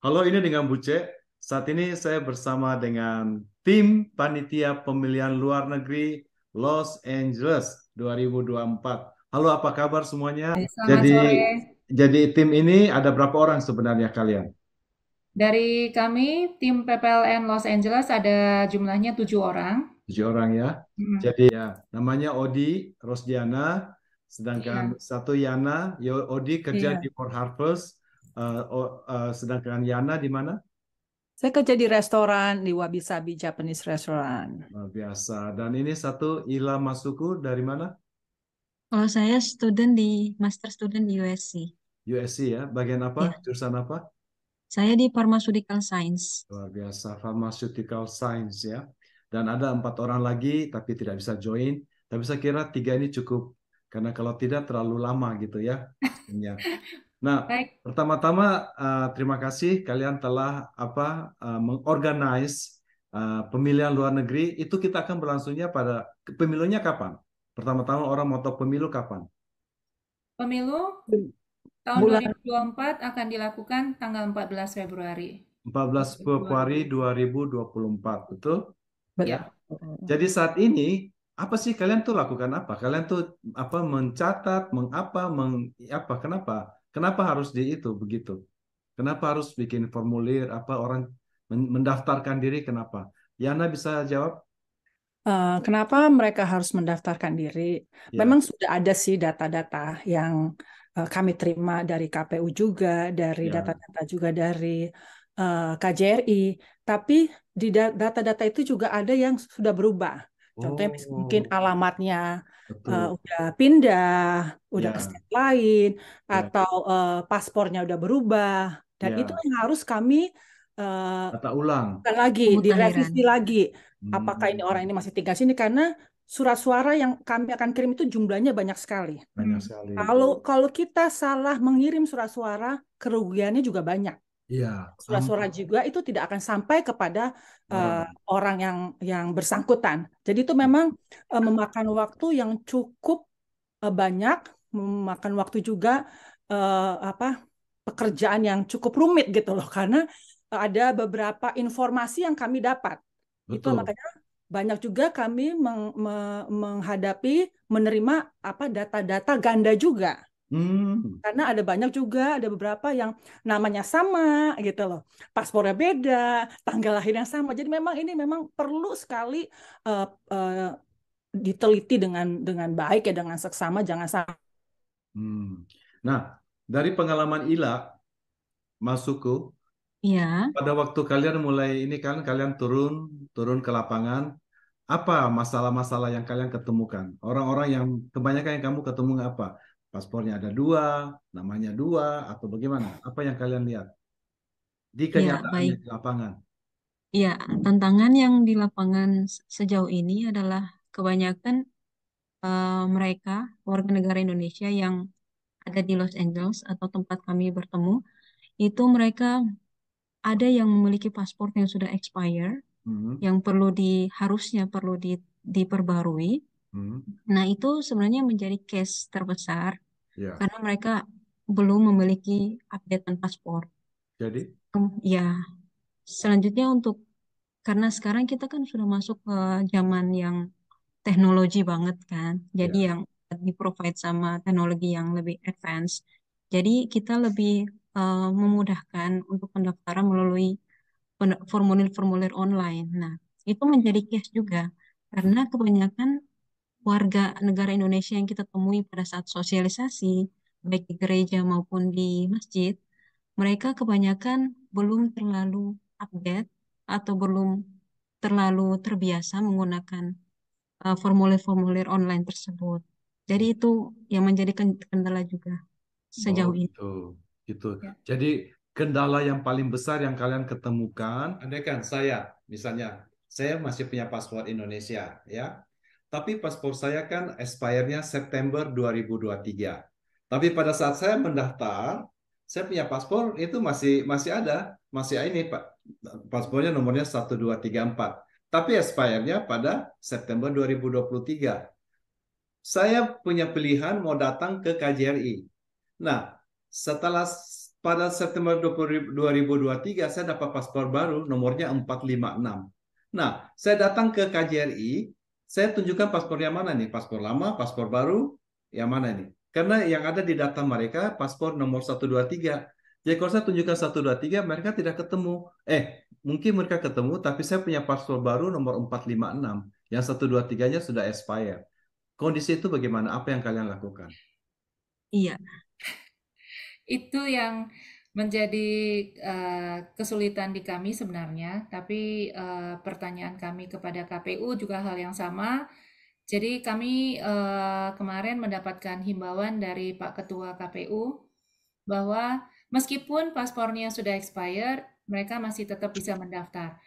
Halo, ini dengan Buce. Saat ini saya bersama dengan tim panitia pemilihan luar negeri Los Angeles 2024. Halo, apa kabar semuanya? Selamat jadi sore. jadi tim ini ada berapa orang sebenarnya kalian? Dari kami tim PPLN Los Angeles ada jumlahnya tujuh orang. Tujuh orang ya. Hmm. Jadi ya namanya Odi Rosdiana, sedangkan yeah. satu Yana. Odi kerja yeah. di Port Harvest, Uh, uh, sedangkan Yana di mana? Saya kerja di restoran di Wabi Sabi Japanese Restaurant. Luar biasa. Dan ini satu Ila Masuku dari mana? Kalau oh, saya student di master student di USC. USC ya, bagian apa? Ya. Jurusan apa? Saya di Pharmaceutical Science. Luar biasa, Pharmaceutical Science ya. Dan ada empat orang lagi tapi tidak bisa join. Tapi saya kira tiga ini cukup karena kalau tidak terlalu lama gitu ya. Nah, pertama-tama uh, terima kasih kalian telah apa uh, mengorganize uh, pemilihan luar negeri. Itu kita akan berlangsungnya pada pemilunya kapan? Pertama-tama orang mau tahu pemilu kapan? Pemilu tahun Bulan. 2024 akan dilakukan tanggal 14 Februari. 14 Februari 2024, betul? Ya. Jadi saat ini apa sih kalian tuh lakukan apa? Kalian tuh apa mencatat, mengapa, mengapa kenapa? Kenapa harus di itu begitu? Kenapa harus bikin formulir apa orang mendaftarkan diri kenapa? Yana ya, bisa jawab? Uh, kenapa mereka harus mendaftarkan diri? Ya. Memang sudah ada sih data-data yang uh, kami terima dari KPU juga, dari ya. data-data juga dari uh, eh, KJRI. Tapi di data-data itu juga ada yang sudah berubah. Contohnya oh. mungkin alamatnya uh, udah pindah, udah yeah. ke state lain, yeah. atau uh, paspornya udah berubah. Dan yeah. itu yang harus kami uh, ulang lagi, direvisi lagi. Hmm. Apakah ini orang hmm. ini masih tinggal sini? Karena surat suara yang kami akan kirim itu jumlahnya banyak sekali. Banyak sekali. Kalau kalau kita salah mengirim surat suara, kerugiannya juga banyak. Iya. Surat-surat juga itu tidak akan sampai kepada uh, orang yang yang bersangkutan. Jadi itu memang uh, memakan waktu yang cukup uh, banyak, memakan waktu juga uh, apa pekerjaan yang cukup rumit gitu loh karena ada beberapa informasi yang kami dapat. Betul. Itu makanya banyak juga kami meng, me, menghadapi menerima apa data-data ganda juga. Hmm. Karena ada banyak juga, ada beberapa yang namanya sama gitu loh. Paspornya beda, tanggal lahir yang sama. Jadi memang ini memang perlu sekali uh, uh, diteliti dengan dengan baik ya dengan seksama jangan sama. Hmm. Nah, dari pengalaman Ila masukku Iya. Pada waktu kalian mulai ini kan kalian turun turun ke lapangan, apa masalah-masalah yang kalian ketemukan? Orang-orang yang kebanyakan yang kamu ketemu apa? paspornya ada dua, namanya dua, atau bagaimana? Apa yang kalian lihat di kenyataan ya, di lapangan? Iya, tantangan yang di lapangan sejauh ini adalah kebanyakan uh, mereka warga negara Indonesia yang ada di Los Angeles atau tempat kami bertemu itu mereka ada yang memiliki paspor yang sudah expire, mm -hmm. yang perlu di harusnya perlu di, diperbarui Hmm. Nah, itu sebenarnya menjadi case terbesar yeah. karena mereka belum memiliki updatean paspor. Jadi? Ya, selanjutnya untuk karena sekarang kita kan sudah masuk ke zaman yang teknologi banget kan, jadi yeah. yang di provide sama teknologi yang lebih advance. Jadi kita lebih uh, memudahkan untuk pendaftaran melalui formulir-formulir online. Nah, itu menjadi case juga karena kebanyakan warga negara Indonesia yang kita temui pada saat sosialisasi, baik di gereja maupun di masjid, mereka kebanyakan belum terlalu update atau belum terlalu terbiasa menggunakan eh, formulir-formulir uh, online tersebut. Jadi itu yang menjadi kendala juga sejauh oh, ini. Itu, gitu. Ya. Jadi kendala yang paling besar yang kalian ketemukan? Andaikan saya, misalnya, saya masih punya password Indonesia, ya, tapi paspor saya kan expire-nya September 2023. Tapi pada saat saya mendaftar, saya punya paspor itu masih masih ada, masih ini Pak. Paspornya nomornya 1234. Tapi expire-nya pada September 2023. Saya punya pilihan mau datang ke KJRI. Nah, setelah pada September 2023 saya dapat paspor baru nomornya 456. Nah, saya datang ke KJRI, saya tunjukkan paspor yang mana nih? Paspor lama, paspor baru, yang mana nih? Karena yang ada di data mereka paspor nomor 123. Jadi kalau saya tunjukkan 123, mereka tidak ketemu. Eh, mungkin mereka ketemu, tapi saya punya paspor baru nomor 456. Yang 123-nya sudah expired. Kondisi itu bagaimana? Apa yang kalian lakukan? Iya. Itu yang menjadi uh, kesulitan di kami sebenarnya, tapi uh, pertanyaan kami kepada KPU juga hal yang sama. Jadi kami uh, kemarin mendapatkan himbauan dari Pak Ketua KPU bahwa meskipun paspornya sudah expired, mereka masih tetap bisa mendaftar.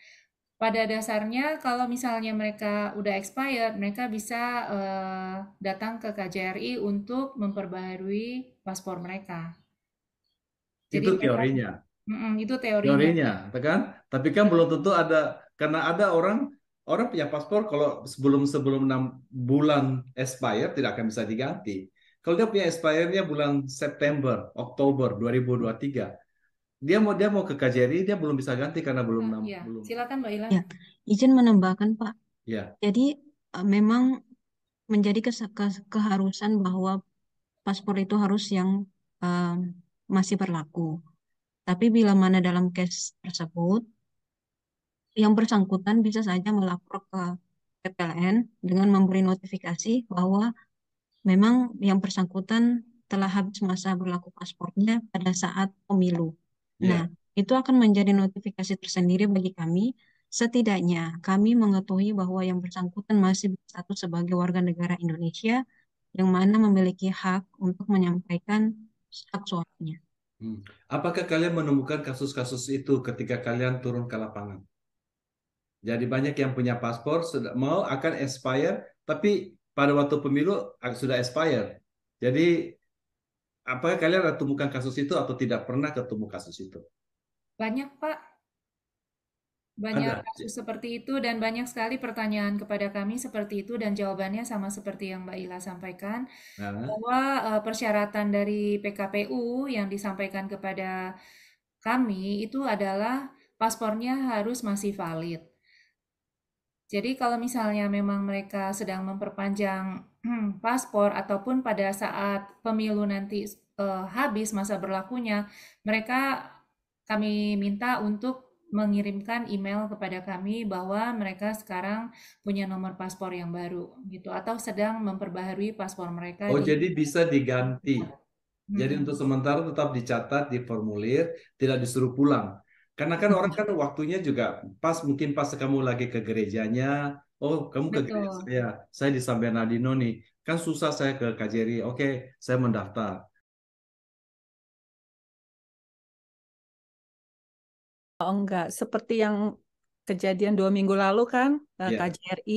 Pada dasarnya kalau misalnya mereka udah expired, mereka bisa uh, datang ke KJRI untuk memperbaharui paspor mereka jadi, itu kan teorinya. Mm, itu teorinya. Teorinya, tekan. Ya Tapi kan belum tentu ada karena ada orang orang punya paspor kalau sebelum sebelum enam bulan expire tidak akan bisa diganti. Kalau dia punya expirednya bulan September, Oktober 2023, dia mau dia mau ke KJRI dia belum bisa ganti karena belum ah, enam. Ya. Belum. Silakan Mbak Ila. Ya. Izin menambahkan Pak. Ya. Jadi e, memang menjadi keharusan bahwa paspor itu harus yang uh, masih berlaku. Tapi bila mana dalam case tersebut, yang bersangkutan bisa saja melapor ke PPLN dengan memberi notifikasi bahwa memang yang bersangkutan telah habis masa berlaku paspornya pada saat pemilu. Yeah. Nah, itu akan menjadi notifikasi tersendiri bagi kami. Setidaknya kami mengetahui bahwa yang bersangkutan masih berstatus sebagai warga negara Indonesia yang mana memiliki hak untuk menyampaikan hak suaranya. Hmm. Apakah kalian menemukan kasus-kasus itu ketika kalian turun ke lapangan? Jadi banyak yang punya paspor sudah mau akan expire, tapi pada waktu pemilu ah, sudah expire. Jadi apakah kalian temukan kasus itu atau tidak pernah ketemu kasus itu? Banyak Pak, banyak kasus seperti itu dan banyak sekali pertanyaan kepada kami seperti itu dan jawabannya sama seperti yang Mbak Ila sampaikan nah. bahwa eh, persyaratan dari PKPU yang disampaikan kepada kami itu adalah paspornya harus masih valid. Jadi kalau misalnya memang mereka sedang memperpanjang hmm, paspor ataupun pada saat pemilu nanti eh, habis masa berlakunya, mereka kami minta untuk mengirimkan email kepada kami bahwa mereka sekarang punya nomor paspor yang baru gitu atau sedang memperbaharui paspor mereka. Oh, di... jadi bisa diganti. Hmm. Jadi untuk sementara tetap dicatat di formulir, tidak disuruh pulang. Karena kan orang kan waktunya juga pas mungkin pas kamu lagi ke gerejanya, oh kamu ke Betul. gereja saya, saya di San Bernardino nih, kan susah saya ke KJRI. Oke, okay, saya mendaftar. Oh enggak, seperti yang kejadian dua minggu lalu kan yeah. KJRI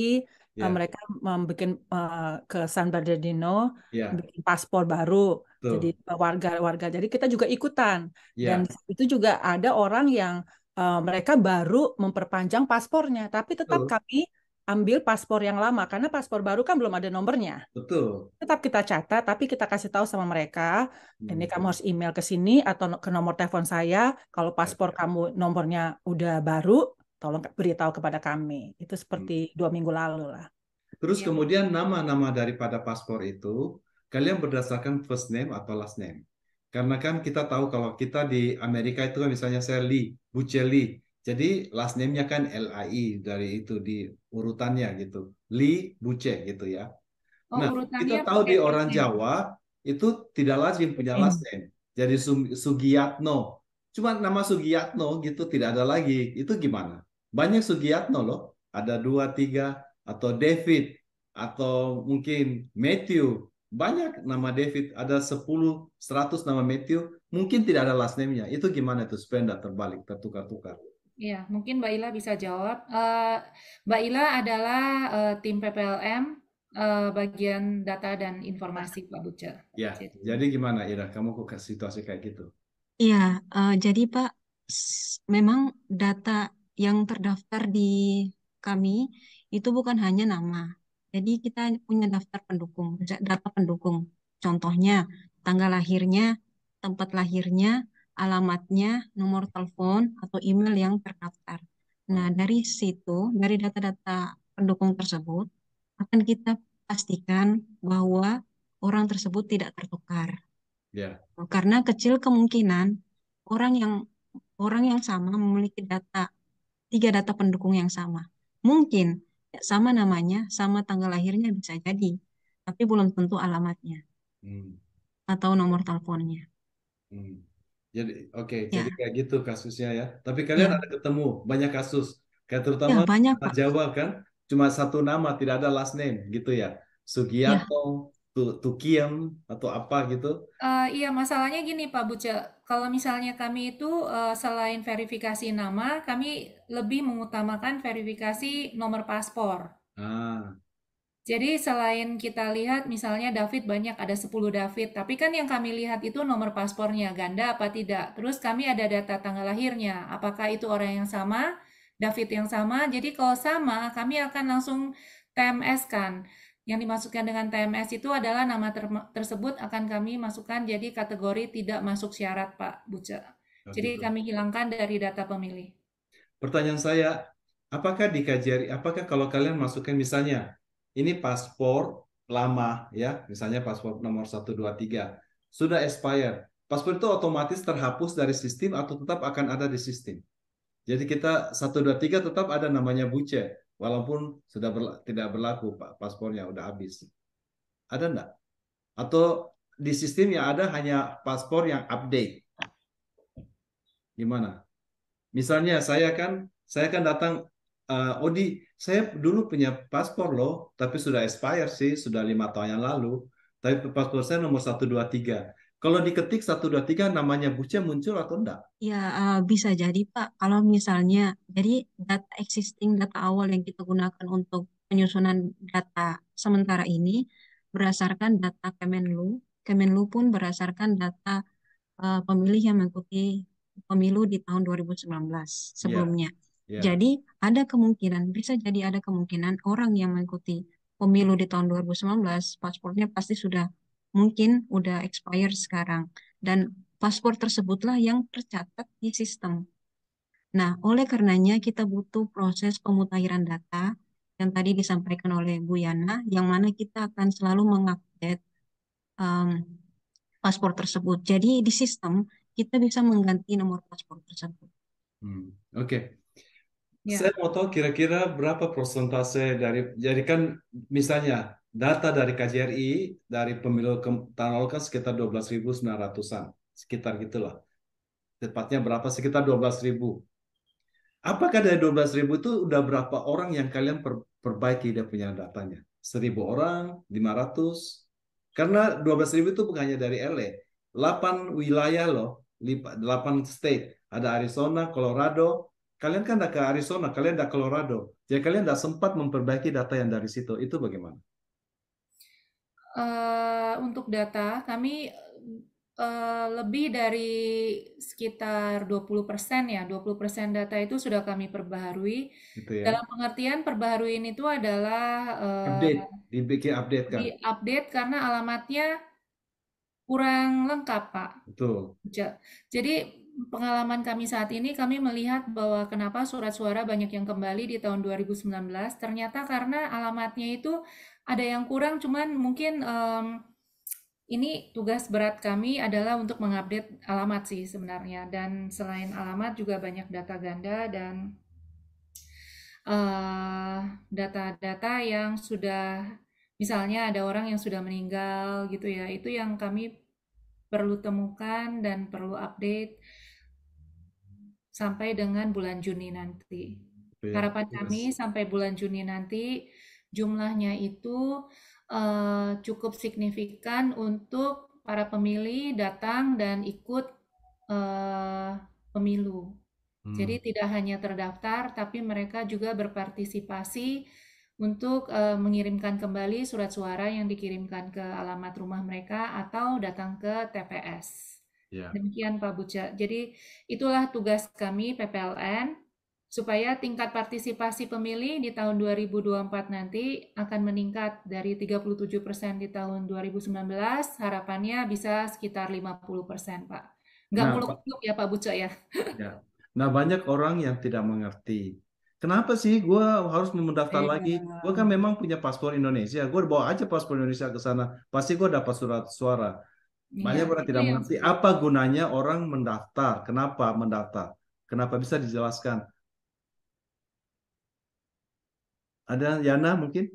yeah. mereka membuat uh, eh, ke San Bernardino yeah. bikin paspor baru. Tuh. Jadi eh, warga-warga jadi kita juga ikutan. Yeah. Dan itu juga ada orang yang eh, mereka baru memperpanjang paspornya tapi tetap Tuh. kami ambil paspor yang lama karena paspor baru kan belum ada nomornya. Betul. Tetap kita catat tapi kita kasih tahu sama mereka hmm. ini kamu harus email ke sini atau ke nomor telepon saya kalau paspor kamu nomornya udah baru tolong beritahu kepada kami. Itu seperti hmm. dua minggu lalu lah. Terus ya. kemudian nama-nama daripada paspor itu kalian berdasarkan first name atau last name. Karena kan kita tahu kalau kita di Amerika itu kan misalnya saya Lee, Buce jadi last name-nya kan LAI dari itu di urutannya gitu. Li Buce gitu ya. Oh, nah, kita tahu di orang Jawa itu tidak lazim punya hmm. last name. Jadi Sugiyatno. Cuma nama Sugiyatno gitu tidak ada lagi. Itu gimana? Banyak Sugiyatno loh. Ada dua, tiga. Atau David. Atau mungkin Matthew. Banyak nama David. Ada sepuluh seratus nama Matthew. Mungkin tidak ada last name-nya. Itu gimana itu? Supaya terbalik, tertukar-tukar. Iya, mungkin Mbak Ila bisa jawab. Uh, Mbak Ila adalah uh, tim PPLM uh, eh, bagian data dan informasi Pak Buce. Ya, gitu. jadi gimana Ira? Kamu kok situasi kayak gitu? Iya, jadi Pak, memang data yang terdaftar di kami itu bukan hanya nama. Jadi kita punya daftar pendukung, data pendukung. Contohnya tanggal lahirnya, tempat lahirnya, alamatnya, nomor telepon, atau email yang terdaftar. Nah, dari situ, dari data-data pendukung tersebut, akan kita pastikan bahwa orang tersebut tidak tertukar. Yeah. Karena kecil kemungkinan orang yang orang yang sama memiliki data tiga data pendukung yang sama. Mungkin sama namanya, sama tanggal lahirnya bisa jadi, tapi belum tentu alamatnya hmm. atau nomor teleponnya. Hmm. Jadi oke, okay, ya. jadi kayak gitu kasusnya ya. Tapi ya. kalian ya. ada ketemu banyak kasus, kayak ya, terutama ya, banyak, Pak. Jawa kan, cuma satu nama, tidak ada last name gitu ya. ya. Sugianto, ya. Tukiem atau apa gitu. Uh, iya, masalahnya gini Pak Buce, kalau misalnya kami itu uh, selain verifikasi nama, kami lebih mengutamakan verifikasi nomor paspor. Ah. Jadi selain kita lihat misalnya David banyak ada 10 David, tapi kan yang kami lihat itu nomor paspornya ganda apa tidak. Terus kami ada data tanggal lahirnya, apakah itu orang yang sama, David yang sama. Jadi kalau sama, kami akan langsung TMS kan. Yang dimasukkan dengan TMS itu adalah nama ter tersebut akan kami masukkan jadi kategori tidak masuk syarat Pak Buce. Nah, jadi gitu. kami hilangkan dari data pemilih. Pertanyaan saya, apakah di KJRI, apakah kalau kalian masukkan misalnya ini paspor lama ya, misalnya paspor nomor 123 sudah expired. Paspor itu otomatis terhapus dari sistem atau tetap akan ada di sistem. Jadi kita 123 tetap ada namanya buce walaupun sudah berla tidak berlaku Pak paspornya udah habis. Ada enggak? Atau di sistem yang ada hanya paspor yang update. Gimana? Misalnya saya kan saya kan datang uh, Odi, saya dulu punya paspor loh, tapi sudah expired sih, sudah lima tahun yang lalu. Tapi paspor saya nomor 123. Kalau diketik 123 namanya Buce muncul atau enggak? Ya, uh, bisa jadi Pak. Kalau misalnya, jadi data existing, data awal yang kita gunakan untuk penyusunan data sementara ini berdasarkan data Kemenlu. Kemenlu pun berdasarkan data uh, pemilih yang mengikuti pemilu di tahun 2019 ya. sebelumnya. Yeah. Yeah. Jadi ada kemungkinan, bisa jadi ada kemungkinan orang yang mengikuti pemilu di tahun 2019, paspornya pasti sudah mungkin udah expired sekarang. Dan paspor tersebutlah yang tercatat di sistem. Nah, oleh karenanya kita butuh proses pemutahiran data yang tadi disampaikan oleh Bu Yana, yang mana kita akan selalu mengupdate um, paspor tersebut. Jadi di sistem kita bisa mengganti nomor paspor tersebut. Hmm, Oke, okay. Ya. Saya mau tahu kira-kira berapa persentase dari, jadi kan misalnya data dari KJRI dari pemilu ke, tahun lalu kan sekitar 12.900-an, sekitar gitulah. Tepatnya berapa? Sekitar 12.000. Apakah dari 12.000 itu udah berapa orang yang kalian per, perbaiki dia punya datanya? 1.000 orang, 500? Karena 12.000 itu bukan hanya dari LA. 8 wilayah loh, 8 state. Ada Arizona, Colorado, Kalian kan tidak ke Arizona, kalian tidak ke Colorado. Jadi ya, kalian tidak sempat memperbaiki data yang dari situ. Itu bagaimana? Uh, untuk data, kami uh, lebih dari sekitar 20% ya. 20% data itu sudah kami perbaharui. Gitu ya. Dalam pengertian ini itu adalah uh, update, dibikin update kan. Di-update karena alamatnya kurang lengkap, Pak. Betul. Jadi pengalaman kami saat ini kami melihat bahwa kenapa surat suara banyak yang kembali di tahun 2019 ternyata karena alamatnya itu ada yang kurang cuman mungkin um, ini tugas berat kami adalah untuk mengupdate alamat sih sebenarnya dan selain alamat juga banyak data ganda dan eh, data-data uh, data -data yang sudah misalnya ada orang yang sudah meninggal gitu ya itu yang kami perlu temukan dan perlu update sampai dengan bulan Juni nanti. Okay. Harapan yes. kami sampai bulan Juni nanti jumlahnya itu uh, cukup signifikan untuk para pemilih datang dan ikut uh, pemilu. Hmm. Jadi tidak hanya terdaftar, tapi mereka juga berpartisipasi untuk uh, mengirimkan kembali surat suara yang dikirimkan ke alamat rumah mereka atau datang ke TPS. Yeah. Demikian Pak Buca. Jadi itulah tugas kami PPLN supaya tingkat partisipasi pemilih di tahun 2024 nanti akan meningkat dari 37 persen di tahun 2019, harapannya bisa sekitar 50 persen Pak. Enggak nah, muluk-muluk ya Pak Buca ya. ya. Nah banyak orang yang tidak mengerti. Kenapa sih gue harus mendaftar iya. lagi? Ya. Gue kan memang punya paspor Indonesia. Gue bawa aja paspor Indonesia ke sana. Pasti gue dapat surat suara banyak ya, orang tidak ya. mengerti apa gunanya orang mendaftar, kenapa mendaftar, kenapa bisa dijelaskan. Ada Yana mungkin?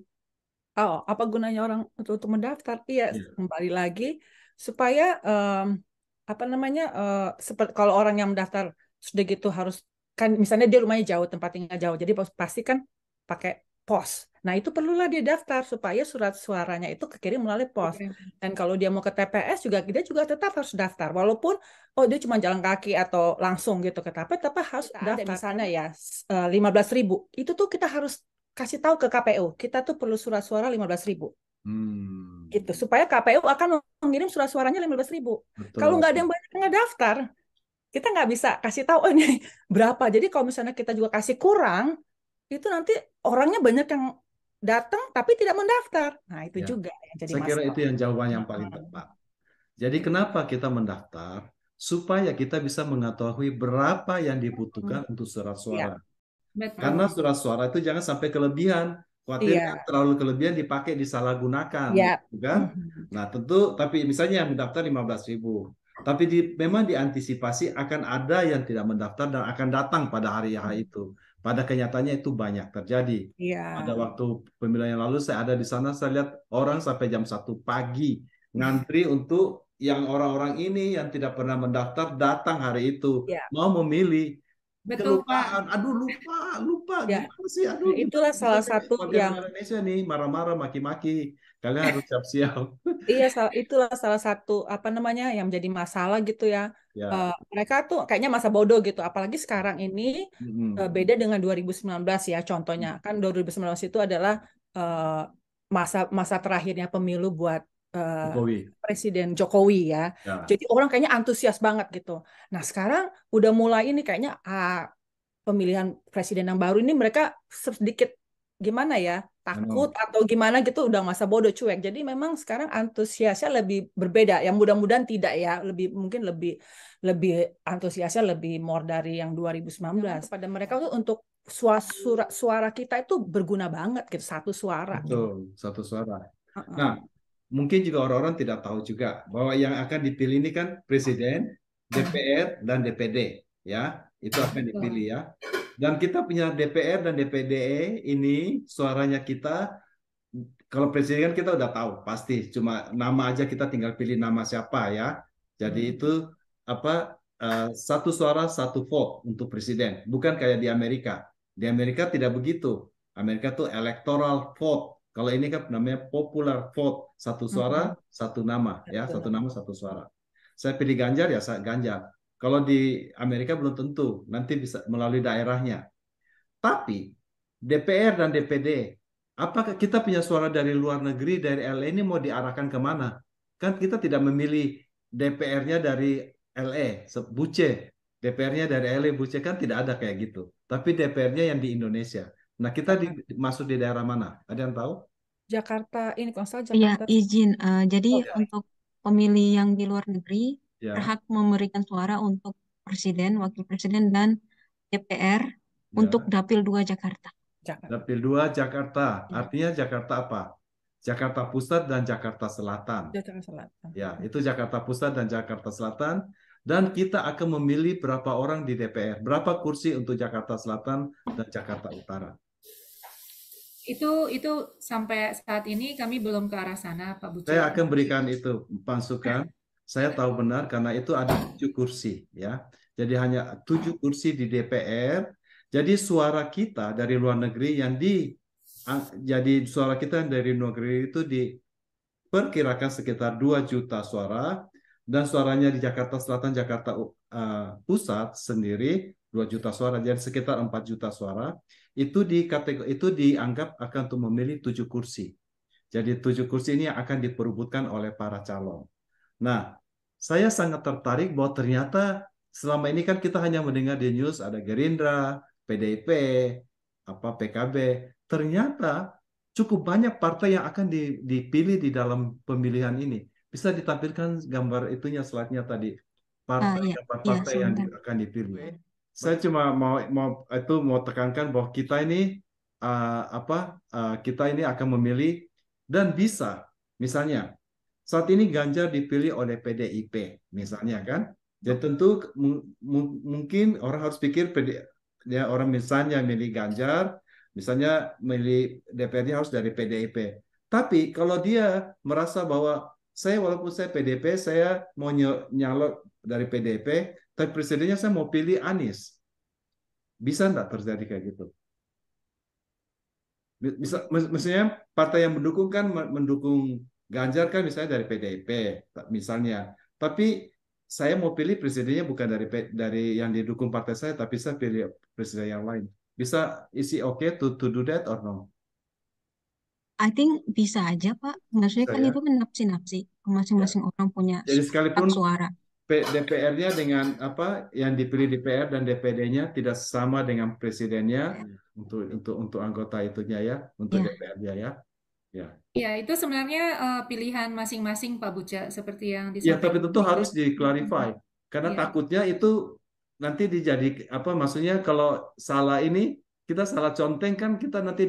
Oh, apa gunanya orang untuk, untuk mendaftar? Iya, ya. kembali lagi supaya um, apa namanya uh, eh, seperti kalau orang yang mendaftar sudah gitu harus kan misalnya dia rumahnya jauh tempat tinggal jauh jadi pasti kan pakai pos Nah, itu perlulah dia daftar supaya surat suaranya itu kekirim melalui pos. Okay. Dan kalau dia mau ke TPS juga kita juga tetap harus daftar walaupun oh dia cuma jalan kaki atau langsung gitu ke TPS tapi iya, harus kita daftar ada misalnya ya 15 eh, ribu. Itu tuh kita harus kasih tahu ke KPU, kita tuh perlu surat suara 15 ribu. Hmm. gitu supaya KPU akan mengirim surat suaranya 15 ribu. Kalau nggak ada yang banyak nggak daftar, kita nggak bisa kasih tahu oh, ini berapa. Jadi kalau misalnya kita juga kasih kurang, itu nanti orangnya banyak yang datang tapi tidak mendaftar. Nah, itu ya. juga yang jadi Saya kira itu yang jawaban yang paling hmm. tepat. Jadi kenapa kita mendaftar? Supaya kita bisa mengetahui berapa yang dibutuhkan hmm. untuk surat iya. suara. Ya. Karena surat suara itu jangan sampai kelebihan. Khawatir ya. terlalu kelebihan dipakai disalahgunakan, ya. kan? Hmm. Nah, tentu tapi misalnya yang mendaftar 15.000 tapi di, memang diantisipasi akan ada yang tidak mendaftar dan akan datang pada hari hari itu. Pada kenyataannya itu banyak terjadi. Ya. Pada waktu pemilihan yang lalu saya ada di sana, saya lihat orang sampai jam 1 pagi ngantri untuk yang orang-orang ini yang tidak pernah mendaftar datang hari itu ya. mau memilih. Betul, kelupaan. Pak. Aduh lupa, lupa. Ya. Gimana sih? Aduh. Itulah lupa. salah satu yang Indonesia nih marah-marah maki-maki kalian harus siap-siap. iya, itulah salah satu apa namanya yang menjadi masalah gitu ya. ya. Uh, mereka tuh kayaknya masa bodoh gitu, apalagi sekarang ini mm-hmm. uh, beda dengan 2019 ya contohnya. Mm. Kan 2019 itu adalah uh, masa masa terakhirnya pemilu buat uh, Jokowi. Presiden Jokowi ya. ya. Jadi orang kayaknya antusias banget gitu. Nah, sekarang udah mulai ini kayaknya uh, pemilihan presiden yang baru ini mereka sedikit gimana ya? takut hmm. atau gimana gitu udah masa bodoh cuek. Jadi memang sekarang antusiasnya lebih berbeda. Yang mudah-mudahan tidak ya, lebih mungkin lebih lebih antusiasnya lebih more dari yang 2019. Pada mereka tuh untuk suara, suara kita itu berguna banget gitu, satu suara. Gitu. Betul, satu suara. Nah, mungkin juga orang-orang tidak tahu juga bahwa yang akan dipilih ini kan presiden, DPR dan DPD ya. Itu akan dipilih ya. Dan kita punya DPR dan DPD e ini suaranya kita kalau presiden kan kita udah tahu pasti cuma nama aja kita tinggal pilih nama siapa ya jadi hmm. itu apa eh, satu suara satu vote untuk presiden bukan kayak di Amerika di Amerika tidak begitu Amerika tuh electoral vote kalau ini kan namanya popular vote satu suara hmm. satu nama ya satu nama satu suara saya pilih Ganjar ya Ganjar kalau di Amerika belum tentu, nanti bisa melalui daerahnya. Tapi DPR dan DPD, apakah kita punya suara dari luar negeri, dari LA ini mau diarahkan kemana? Kan kita tidak memilih DPR-nya dari LA, Buce. DPR-nya dari LA, Buce kan tidak ada kayak gitu. Tapi DPR-nya yang di Indonesia. Nah kita di, masuk di daerah mana? Ada yang tahu? Jakarta ini konsol iya, Jakarta. Iya, izin. Uh, jadi oh, ya. untuk pemilih yang di luar negeri yeah. berhak memberikan suara untuk presiden, wakil presiden dan DPR yeah. untuk Dapil 2 Jakarta. Jakarta. Dapil 2 Jakarta. Yeah. Artinya Jakarta apa? Jakarta Pusat dan Jakarta Selatan. Jakarta Selatan. Ya, itu Jakarta Pusat dan Jakarta Selatan. Dan kita akan memilih berapa orang di DPR, berapa kursi untuk Jakarta Selatan dan Jakarta Utara. Itu itu sampai saat ini kami belum ke arah sana, Pak Bucu. Saya akan berikan itu Pak Ya. Saya tahu benar karena itu ada tujuh kursi ya. Jadi hanya tujuh kursi di DPR. Jadi suara kita dari luar negeri yang di jadi suara kita dari luar negeri itu diperkirakan sekitar 2 juta suara dan suaranya di Jakarta Selatan, Jakarta uh, Pusat sendiri 2 juta suara, jadi sekitar 4 juta suara, itu di kategori itu dianggap akan untuk memilih tujuh kursi. Jadi tujuh kursi ini akan diperebutkan oleh para calon. Nah, saya sangat tertarik bahwa ternyata selama ini kan kita hanya mendengar di news ada Gerindra, PDIP, apa PKB. Ternyata cukup banyak partai yang akan dipilih di dalam pemilihan ini. Bisa ditampilkan gambar itunya slide tadi. Partai uh, iya. partai yang akan dipilih. Iya. Saya cuma mau mau itu mau tekankan bahwa kita ini uh, apa uh, kita ini akan memilih dan bisa misalnya saat ini Ganjar dipilih oleh PDIP, misalnya kan. Ya tentu mungkin orang harus pikir ya orang misalnya milih Ganjar, misalnya milih DPRD harus dari PDIP. Tapi kalau dia merasa bahwa saya walaupun saya PDP, saya mau nyalon dari PDIP tapi presidennya saya mau pilih Anies. Bisa nggak terjadi kayak gitu? Bisa, maksudnya partai yang mendukung kan mendukung Ganjar kan misalnya dari PDIP misalnya. Tapi saya mau pilih presidennya bukan dari dari yang didukung partai saya, tapi saya pilih presiden yang lain. Bisa isi oke okay to to do that or no? I think bisa aja Pak. Maksudnya bisa, kan ya? itu menapsi-napsi. Masing-masing orang punya Jadi sekalipun suara. DPR-nya dengan apa yang dipilih DPR dan DPD-nya tidak sama dengan presidennya iya. untuk untuk untuk anggota itunya ya, untuk iya. ya. DPR-nya ya. Ya. Ya, itu sebenarnya uh, pilihan masing-masing Pak Buca seperti yang ya, disampaikan. Ya, tapi tentu harus diklarifikasi karena ya. takutnya itu nanti dijadi apa maksudnya kalau salah ini kita salah conteng kan kita nanti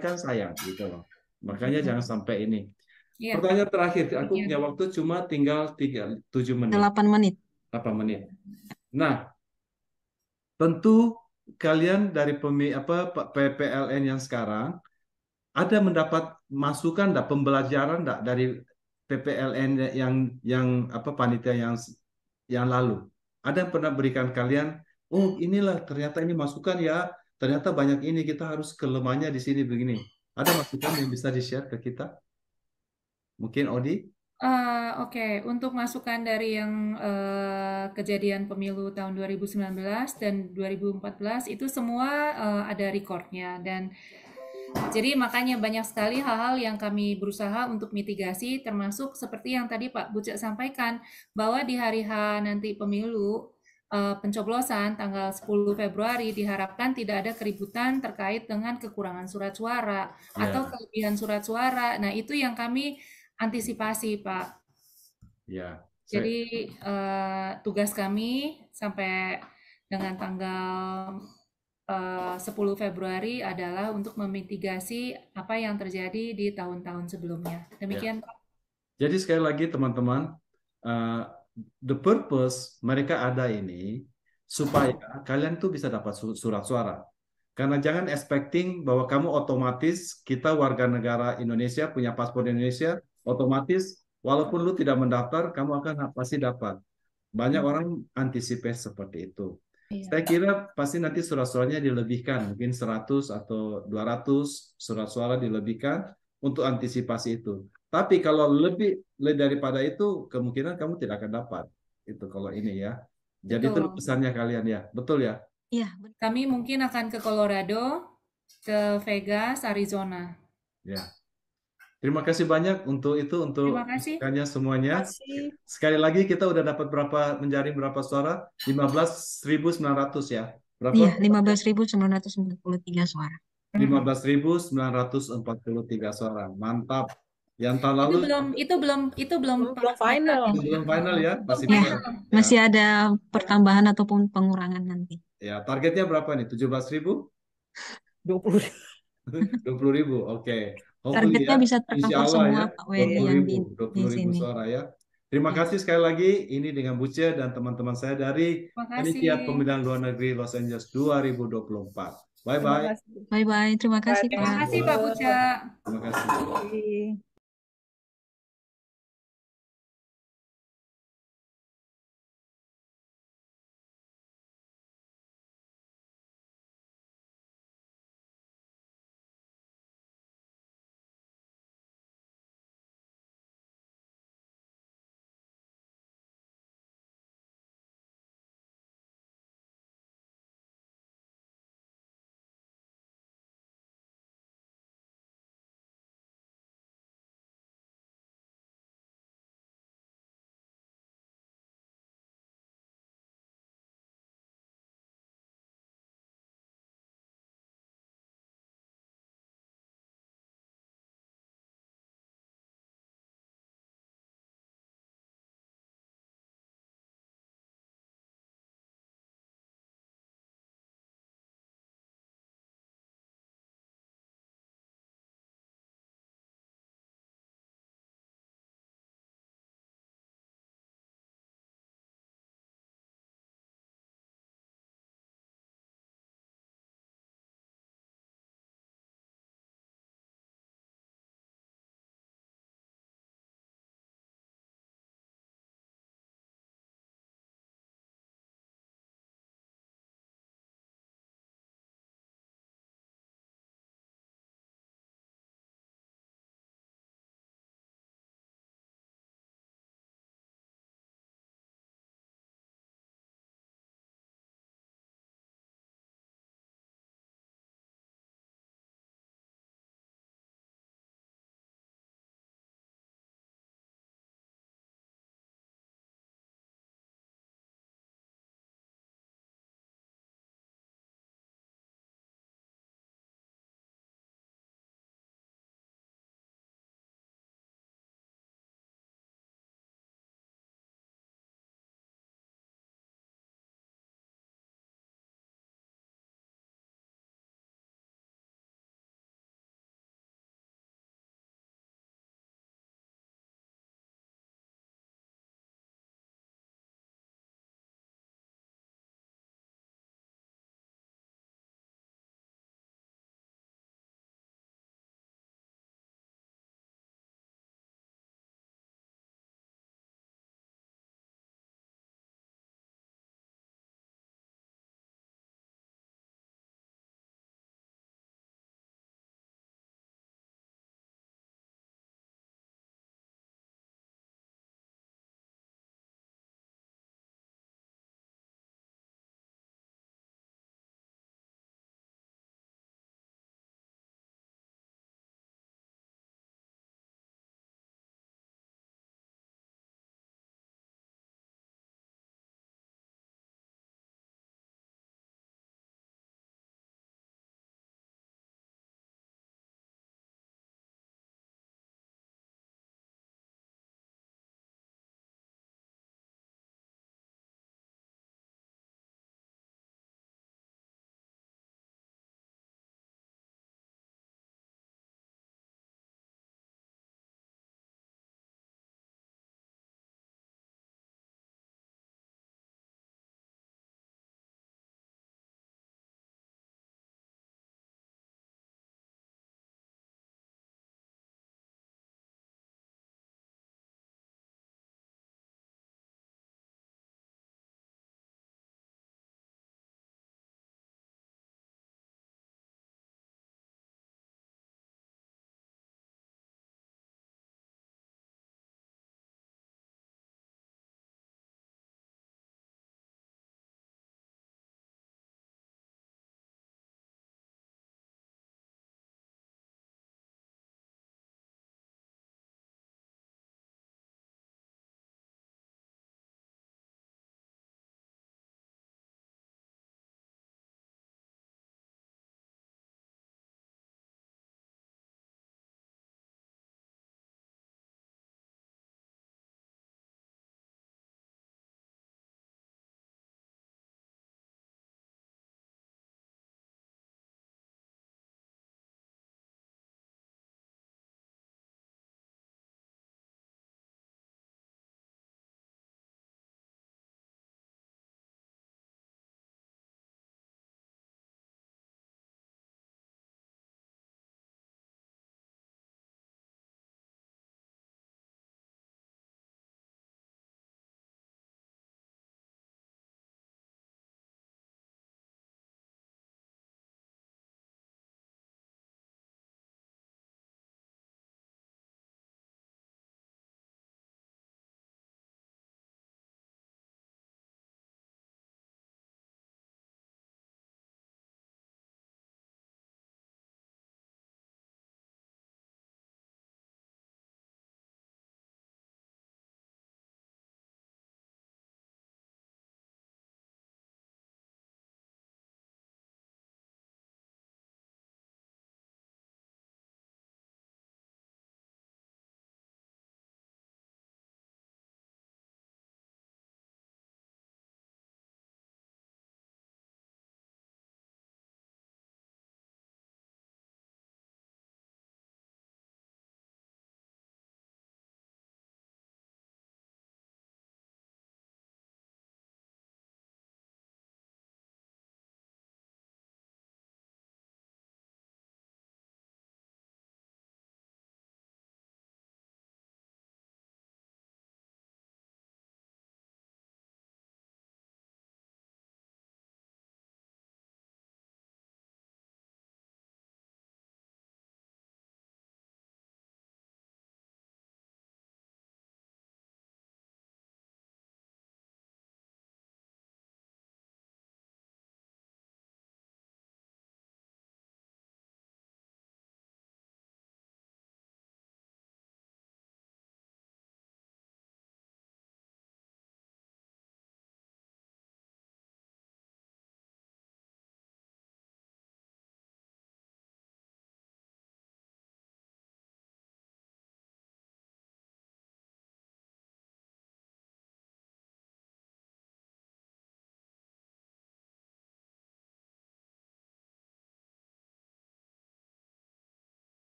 kan sayang gitu loh. Makanya hmm. jangan sampai ini. Ya. Pertanyaan terakhir, aku ya. punya waktu cuma tinggal 3 7 menit. 8 menit. 8 menit. Nah, tentu kalian dari pemi, apa PPLN yang sekarang ada mendapat masukan enggak pembelajaran enggak dari PPLN yang yang apa panitia yang yang lalu? Ada yang pernah berikan kalian, oh inilah ternyata ini masukan ya, ternyata banyak ini kita harus kelemahannya di sini begini. Ada masukan yang bisa di-share ke kita? Mungkin Odi? Uh, Oke, okay. untuk masukan dari yang uh, kejadian pemilu tahun 2019 dan 2014 itu semua uh, ada rekornya dan jadi makanya banyak sekali hal-hal yang kami berusaha untuk mitigasi termasuk seperti yang tadi Pak Bucak sampaikan bahwa di hari H nanti pemilu eh, pencoblosan tanggal 10 Februari diharapkan tidak ada keributan terkait dengan kekurangan surat suara yeah. atau kelebihan surat suara. Nah, itu yang kami antisipasi, Pak. Ya. Jadi eh, tugas kami sampai dengan tanggal 10 eh, Februari adalah untuk memitigasi apa yang terjadi di tahun-tahun sebelumnya. Ya. Demikian. Ya. Jadi sekali lagi teman-teman, uh, the purpose mereka ada ini supaya kalian tuh bisa dapat surat suara. Karena jangan expecting bahwa kamu otomatis kita warga negara Indonesia punya paspor Indonesia, otomatis walaupun lu tidak mendaftar kamu akan pasti dapat. Banyak hmm. orang antisipasi seperti itu. Iya. Saya kira pasti nanti surat-suratnya dilebihkan, mungkin 100 atau 200 surat suara dilebihkan untuk antisipasi itu. Tapi kalau lebih, lebih daripada itu, kemungkinan kamu tidak akan dapat. Itu kalau ini ya. Jadi betul. itu pesannya kalian ya, betul ya? Iya. Kami mungkin akan ke Colorado, ke Vegas, Arizona. Ya. Terima kasih banyak untuk itu untuk Terima semuanya. Terima kasih. Sekali lagi kita udah dapat berapa menjaring berapa suara? 15.900 ya. Berapa? Iya, 15.943 suara. 15.943 suara. Mantap. Yang tahun lalu itu belum itu belum itu belum, belum final. Itu belum final ya, masih ya, final. Masih ya. ada pertambahan ataupun pengurangan nanti. Ya, targetnya berapa nih? 17.000? 20.000. 20.000. oke. Okay. Oh, Targetnya ya, bisa terkumpul semua ya, Pak Weri yang di, di sini. Suara ya. Terima ya. kasih sekali lagi ini dengan Buce dan teman-teman saya dari Panitia Pemilihan Luar Negeri Los Angeles 2024. Bye bye. Bye bye. Terima kasih Pak. Terima kasih Pak Buce. Terima kasih.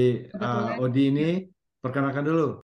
uh, Odi ini perkenalkan dulu.